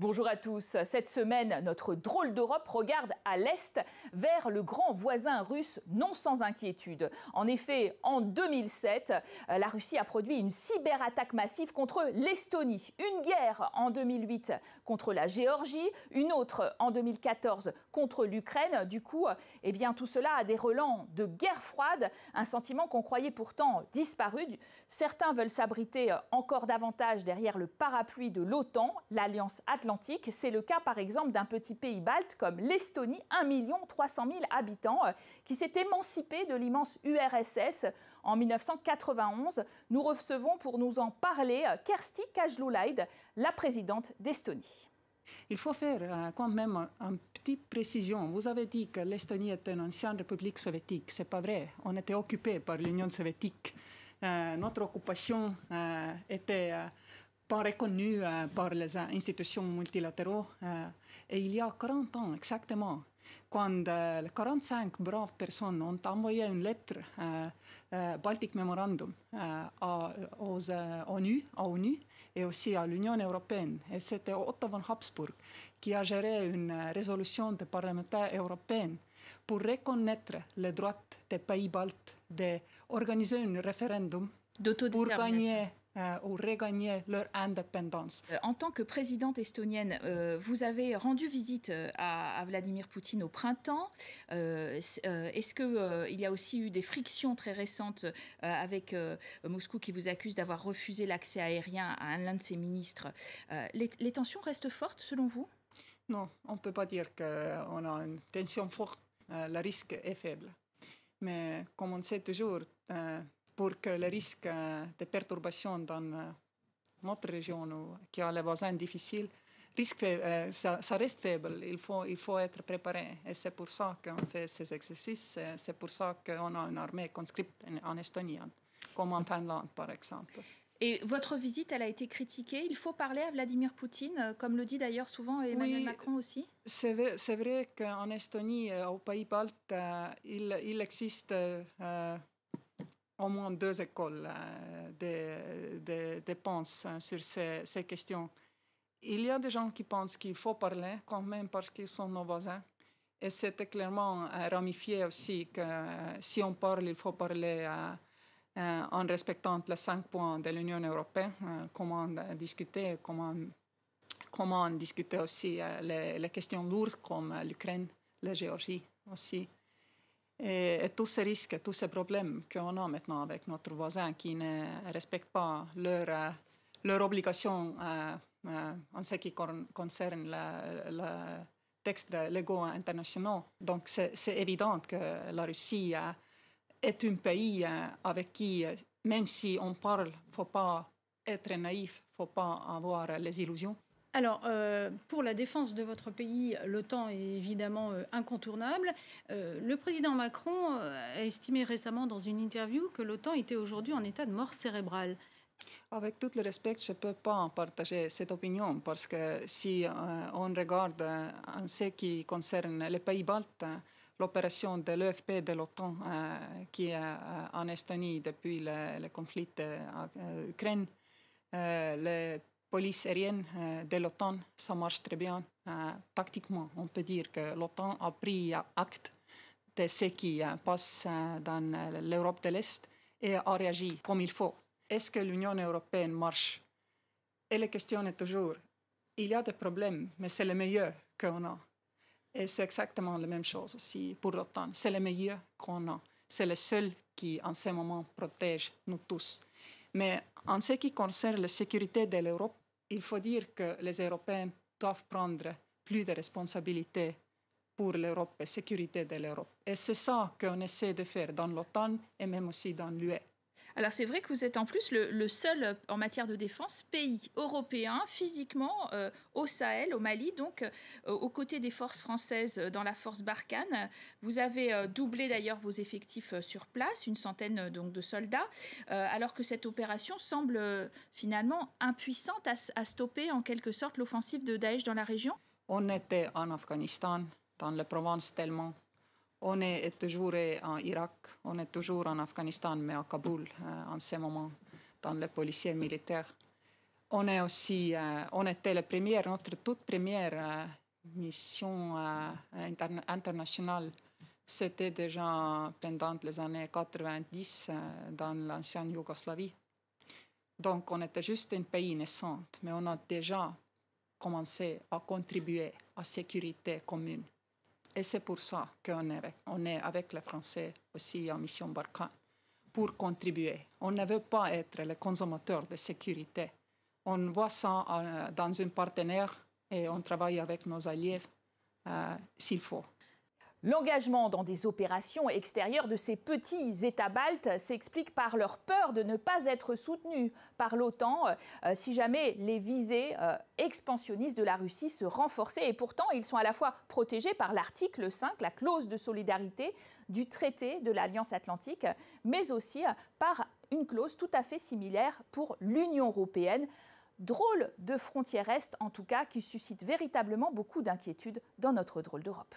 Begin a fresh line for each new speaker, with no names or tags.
Bonjour à tous. Cette semaine, notre drôle d'Europe regarde à l'Est vers le grand voisin russe non sans inquiétude. En effet, en 2007, la Russie a produit une cyberattaque massive contre l'Estonie, une guerre en 2008 contre la Géorgie, une autre en 2014 contre l'Ukraine. Du coup, eh bien, tout cela a des relents de guerre froide, un sentiment qu'on croyait pourtant disparu. Certains veulent s'abriter encore davantage derrière le parapluie de l'OTAN, l'Alliance Atlantique c'est le cas par exemple d'un petit pays balte comme l'Estonie, 1 300 000 habitants, euh, qui s'est émancipé de l'immense URSS en 1991. Nous recevons pour nous en parler euh, Kersti Kajlulaid, la présidente d'Estonie.
Il faut faire euh, quand même une petite précision. Vous avez dit que l'Estonie était une ancienne république soviétique. Ce n'est pas vrai. On était occupé par l'Union soviétique. notre occupation était pas reconnu euh, par les institutions multilatéraux. Euh, et il y a 40 ans exactement, quand euh, les 45 braves personnes ont envoyé une lettre, Baltic Memorandum, à, aux ONU, à ONU et aussi à l'Union européenne. Et c'était Otto von Habsburg qui a géré une résolution des parlementaires européens pour reconnaître les droits des pays baltes d'organiser un référendum pour gagner euh, ou regagner leur indépendance. Euh, en tant que présidente estonienne, euh,
vous avez rendu visite à, Vladimir Poutine au printemps. Est-ce qu'il il y a aussi eu des frictions très récentes avec Moscou qui vous accuse d'avoir refusé l'accès aérien à l'un de ses ministres les, tensions restent fortes selon vous
non, on ne peut pas dire qu'on a une tension forte. le risque est faible. Mais comme on sait toujours, pour que le risque de perturbation dans eh, notre région, ou qui a les voisins difficiles, risque, ça, eh, reste faible. Il faut, il faut être préparé. Et c'est pour ça qu'on fait ces exercices. C'est pour ça qu'on a une armée conscripte en, Estonie, comme en Finlande, par exemple.
Et votre visite, elle a été critiquée. Il faut parler à Vladimir Poutine, euh, comme le dit d'ailleurs souvent Emmanuel Macron
aussi. C'est vrai, vrai qu'en Estonie, euh, au Pays-Baltes, euh, il, existe au moins deux écoles euh, de, de, hein, sur ces, questions. Il y a des gens qui pensent qu'il faut parler quand même parce qu'ils sont nos voisins. Et c'était clairement euh, ramifié aussi que euh, si on parle, il faut parler en respectant les cinq points de l'Union européenne, comment discuter, comment, comment discuter aussi les, les questions lourdes comme l'Ukraine, la Géorgie aussi. Eh, et tous ces risques, tous ces problèmes qu'on a maintenant avec notre voisin qui ne respectent pas leurs leur euh, obligations euh, euh, en ce qui concerne le texte légaux internationaux. Donc c'est évident que la Russie est un pays avec qui, même si on parle, il ne faut pas être naïf, il ne faut pas avoir les illusions alors, euh, pour la
défense de votre pays, l'OTAN est évidemment euh, incontournable. Euh, le président
Macron a estimé récemment dans une interview que l'OTAN était aujourd'hui en état de mort cérébrale. Avec tout le respect, je ne peux pas partager cette opinion parce que si on regarde en ce qui concerne les pays baltes, l'opération de l'EFP de l'OTAN qui est en Estonie depuis le, conflit en Ukraine, les police aérienne euh, de l'OTAN, ça marche très bien euh, tactiquement. On peut dire que l'OTAN a pris acte de ce qui euh, passe dans l'Europe de l'Est et a réagi comme il faut. Est-ce que l'Union européenne marche Et la question est toujours, il y a des problèmes, mais c'est le meilleur qu'on a. Et c'est exactement la même chose aussi pour l'OTAN. C'est le meilleur qu'on a. C'est le seul qui, en ce moment, protège nous tous. Mais en ce qui concerne la sécurité de l'Europe, il faut dire que les Européens doivent prendre plus de responsabilités pour l'Europe et la sécurité de l'Europe. Et c'est ça qu'on essaie de faire dans l'OTAN et même aussi dans l'UE. Alors c'est vrai que vous êtes en plus le,
seul euh, en matière de défense pays européen physiquement euh, au Sahel, au Mali, donc euh, aux côtés des forces françaises dans la force Barkhane. Vous avez doublé d'ailleurs vos effectifs sur place, une centaine donc de soldats, alors que cette opération semble finalement impuissante à, stopper en quelque sorte l'offensive de Daesh dans la région.
On était en Afghanistan, dans la province tellement on est toujours en Irak, on est toujours en Afghanistan, mais à Kaboul euh, en ce moment, dans les policiers militaires. On est aussi, euh, on était la première, notre toute première euh, mission internationale. C'était déjà pendant les années 90 dans l'ancienne Yougoslavie. Donc on était juste un pays naissant, mais on a déjà commencé à contribuer à la sécurité commune. Et c'est pour ça qu'on est, avec, est avec les Français aussi en mission Barkhane, pour contribuer. On ne veut pas être les consommateurs de sécurité. On voit ça euh, dans un partenaire et on travaille avec nos alliés euh, s'il faut. L'engagement dans des opérations
extérieures de ces petits États baltes s'explique par leur peur de ne pas être soutenus par l'OTAN euh, euh, si jamais les visées euh, expansionnistes de la Russie se renforçaient. Et pourtant, ils sont à la fois protégés par l'article 5, la clause de solidarité du traité de l'Alliance atlantique, mais aussi par une clause tout à fait similaire pour l'Union européenne. Drôle de frontière est, en tout cas, qui suscite véritablement beaucoup d'inquiétudes dans notre drôle d'Europe.